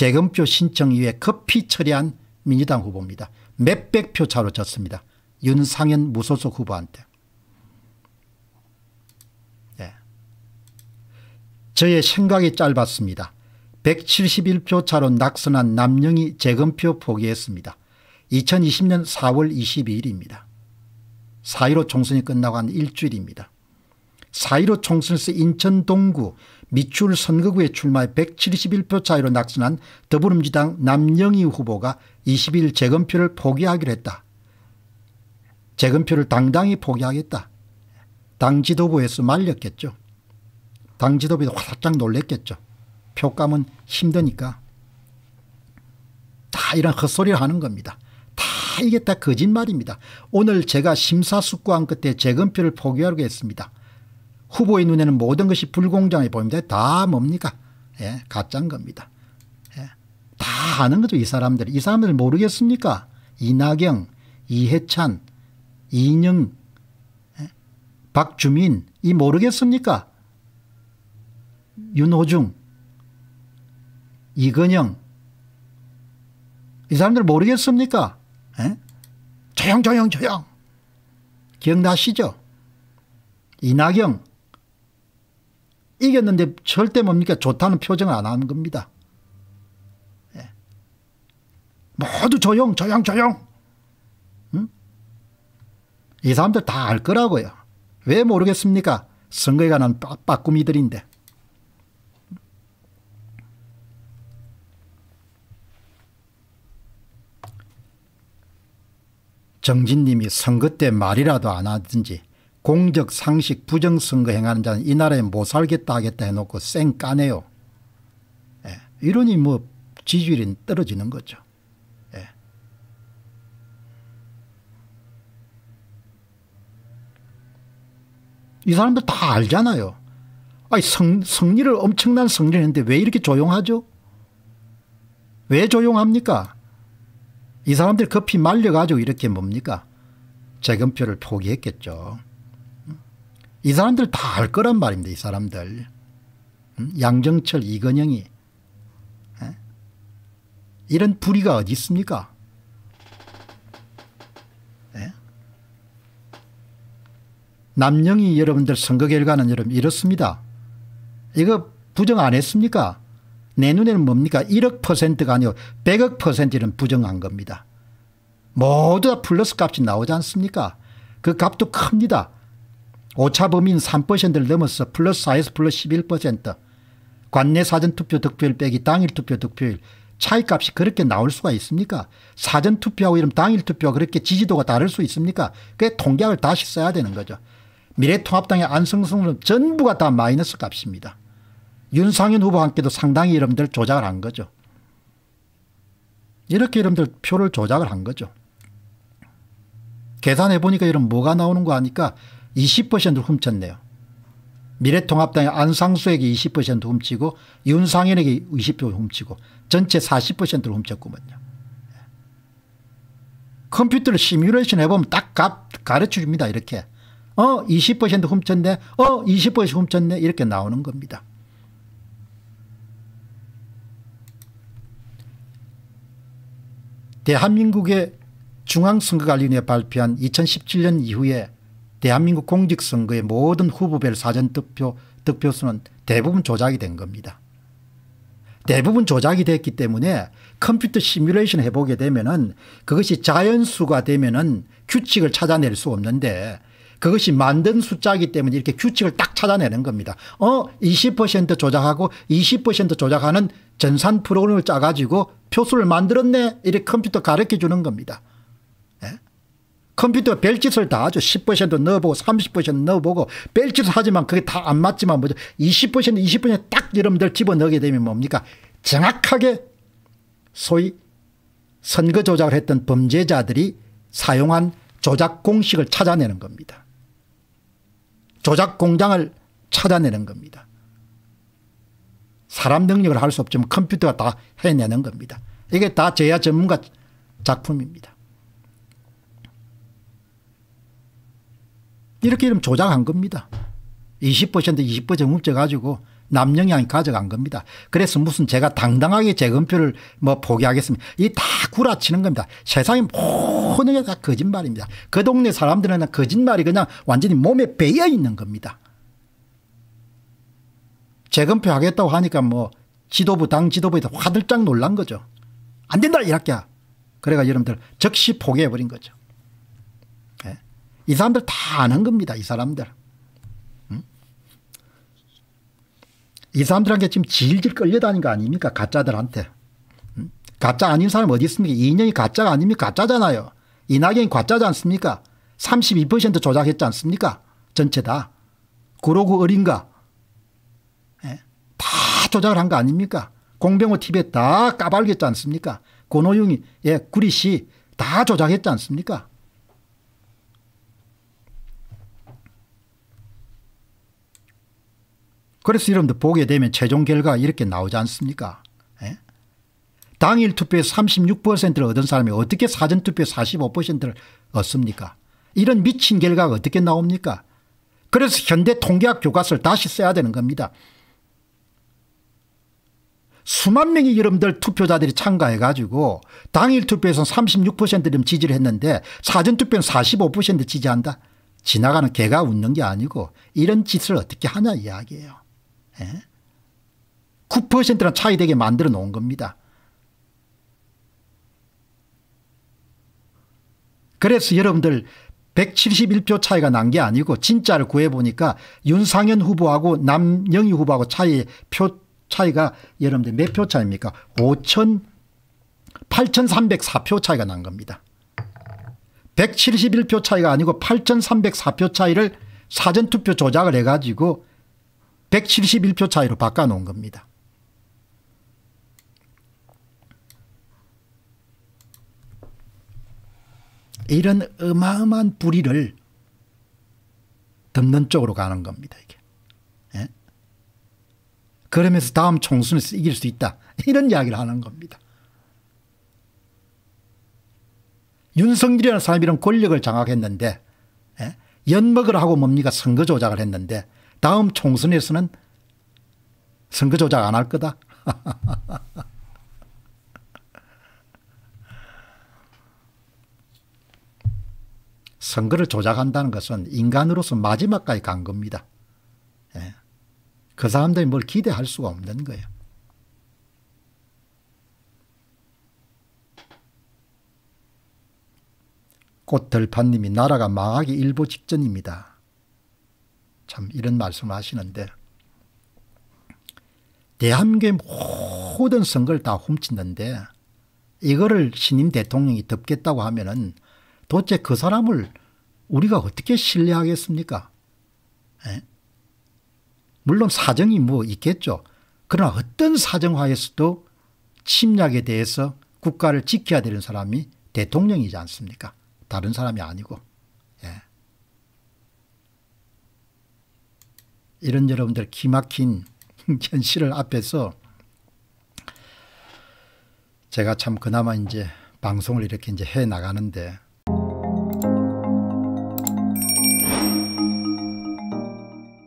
재검표 신청 이후에 급히 처리한 민주당 후보입니다. 몇백 표 차로 졌습니다. 윤상현 무소속 후보한테. 네. 저의 생각이 짧았습니다. 171표 차로 낙선한 남영이 재검표 포기했습니다. 2020년 4월 22일입니다. 4.15 총선이 끝나고 한 일주일입니다. 4.15 총선에서 인천 동구 미출 선거구에 출마해 171표 차이로 낙선한 더불어민주당 남영희 후보가 20일 재검표를 포기하기로 했다. 재검표를 당당히 포기하겠다. 당 지도부에서 말렸겠죠. 당지도부에서 화짝 살 놀랬겠죠. 표감은 힘드니까. 다 이런 헛소리를 하는 겁니다. 다 이게 다 거짓말입니다. 오늘 제가 심사숙고한 끝에 재검표를 포기하려고 했습니다. 후보의 눈에는 모든 것이 불공정해 보입니다. 다 뭡니까? 예, 가짜인 겁니다. 예, 다 아는 거죠. 이 사람들. 이 사람들 모르겠습니까? 이낙영, 이해찬, 이인영, 예, 박주민 이 모르겠습니까? 윤호중, 이건영 이 사람들 모르겠습니까? 예? 조용 조용 조용 기억나시죠? 이낙영 이겼는데 절대 뭡니까 좋다는 표정을 안 하는 겁니다. 예. 모두 조용 조용 조용. 응? 이 사람들 다 알 거라고요. 왜 모르겠습니까? 선거에 관한 빠, 꾸미들인데 정진님이 선거 때 말이라도 안 하든지 공적 상식 부정선거 행하는 자는 이 나라에 못 살겠다 하겠다 해놓고 쌩 까네요. 예. 이러니 뭐 지지율이 떨어지는 거죠. 예. 이 사람들 다 알잖아요. 아니 성, 성리를 엄청난 성리를 했는데 왜 이렇게 조용하죠? 왜 조용합니까? 이 사람들 급히 말려가지고 이렇게 뭡니까? 재검표를 포기했겠죠. 이 사람들 다알 거란 말입니다. 이 사람들. 양정철 이건영이. 예? 이런 불의가 어디 있습니까? 예? 남영이 여러분들 선거 결과는 여러분 이렇습니다. 이거 부정 안 했습니까? 내 눈에는 뭡니까? 1억 퍼센트가 아니고 100억 퍼센트는 부정한 겁니다. 모두 다 플러스 값이 나오지 않습니까? 그 값도 큽니다. 오차범위인 3%를 넘어서 플러스 4에서 플러스 11% 관내 사전투표 득표율 빼기 당일 투표 득표율 차이값이 그렇게 나올 수가 있습니까? 사전투표하고 이런 당일투표가 그렇게 지지도가 다를 수 있습니까? 그게 통계학을 다시 써야 되는 거죠. 미래통합당의 안성성은 전부가 다 마이너스 값입니다. 윤상현 후보와 함께도 상당히 여러분들 조작을 한 거죠. 이렇게 여러분들 표를 조작을 한 거죠. 계산해보니까 이런 뭐가 나오는 거 아니까 20%를 훔쳤네요. 미래통합당의 안상수에게 20% 훔치고 윤상현에게 20% 훔치고 전체 40%를 훔쳤구먼요. 컴퓨터를 시뮬레이션 해보면 딱 가르쳐 줍니다. 이렇게. 어, 20% 훔쳤네. 어, 20% 훔쳤네. 이렇게 나오는 겁니다. 대한민국의 중앙선거관리위원회 발표한 2017년 이후에 대한민국 공직선거의 모든 후보별 사전투표 득표수는 대부분 조작이 된 겁니다. 대부분 조작이 됐기 때문에 컴퓨터 시뮬레이션 해보게 되면은 그것이 자연수가 되면은 규칙을 찾아낼 수 없는데 그것이 만든 숫자이기 때문에 이렇게 규칙을 딱 찾아내는 겁니다. 어, 20% 조작하고 20% 조작하는 전산 프로그램을 짜가지고 표수를 만들었네. 이렇게 컴퓨터 가르쳐 주는 겁니다. 컴퓨터 별짓을 다 아주 10% 넣어보고 30% 넣어보고 별짓을 하지만 그게 다 안 맞지만 뭐죠. 20% 20%딱 여러분들 집어넣게 되면 뭡니까 정확하게 소위 선거 조작을 했던 범죄자들이 사용한 조작 공식을 찾아내는 겁니다. 조작 공장을 찾아내는 겁니다. 사람 능력을 할 수 없지만 컴퓨터가 다 해내는 겁니다. 이게 다 제야 전문가 작품입니다. 이렇게 이름 조작한 겁니다. 20% 20% 정음죄 가지고 남영향이 가져간 겁니다. 그래서 무슨 제가 당당하게 재검표를 뭐 포기하겠습니다. 이 다 구라치는 겁니다. 세상의 모든 게 다 거짓말입니다. 그 동네 사람들은 거짓말이 그냥 완전히 몸에 배어 있는 겁니다. 재검표 하겠다고 하니까 뭐 지도부 당 지도부에서 화들짝 놀란 거죠. 안 된다 이렇게. 그래가 여러분들 즉시 포기해버린 거죠. 이 사람들 다 아는 겁니다. 이 사람들. 응? 이 사람들한테 지금 질질 끌려다닌거 아닙니까? 가짜들한테. 응? 가짜 아닌 사람 어디 있습니까? 이인영이 가짜가 아닙니까? 가짜잖아요. 이낙연이 가짜지 않습니까? 32% 조작했지 않습니까? 전체 다. 그러고 어린가? 예? 다 조작을 한 거 아닙니까? 공병호 TV에 다 까발렸지 않습니까? 고노용이, 예, 구리씨 다 조작했지 않습니까? 그래서 여러분들 보게 되면 최종 결과 이렇게 나오지 않습니까? 예? 당일 투표에 36%를 얻은 사람이 어떻게 사전투표에 45%를 얻습니까? 이런 미친 결과가 어떻게 나옵니까? 그래서 현대 통계학 교과서를 다시 써야 되는 겁니다. 수만 명의 여러분들 투표자들이 참가해가지고 당일 투표에서는 36%를 지지를 했는데 사전투표는 45% 지지한다. 지나가는 개가 웃는 게 아니고 이런 짓을 어떻게 하냐 이야기예요. 9%나 예? 차이 되게 만들어 놓은 겁니다. 그래서 여러분들 171표 차이가 난 게 아니고 진짜를 구해보니까 윤상현 후보하고 남영희 후보하고 차이 표 차이가 여러분들 몇 표 차입니까? 5천 8,304표 차이가 난 겁니다. 171표 차이가 아니고 8,304표 차이를 사전투표 조작을 해가지고 171표 차이로 바꿔놓은 겁니다. 이런 어마어마한 불의를 덮는 쪽으로 가는 겁니다. 이게. 예? 그러면서 다음 총선에서 이길 수 있다. 이런 이야기를 하는 겁니다. 윤석열이라는 사람이 이런 권력을 장악했는데 예? 연먹을 하고 뭡니까 선거 조작을 했는데 다음 총선에서는 선거 조작 안 할 거다. 선거를 조작한다는 것은 인간으로서 마지막까지 간 겁니다. 예. 그 사람들이 뭘 기대할 수가 없는 거예요. 꽃들판님이 나라가 망하기 일보 직전입니다. 참 이런 말씀을 하시는데 대한민국의 모든 선거를 다훔친는데 이거를 신임 대통령이 덮겠다고 하면은 도대체 그 사람을 우리가 어떻게 신뢰하겠습니까? 에? 예? 물론 사정이 뭐 있겠죠. 그러나 어떤 사정하에서도 침략에 대해서 국가를 지켜야 되는 사람이 대통령이지 않습니까? 다른 사람이 아니고. 이런 여러분들 기막힌 현실을 앞에서 제가 참 그나마 이제 방송을 이렇게 이제 해 나가는데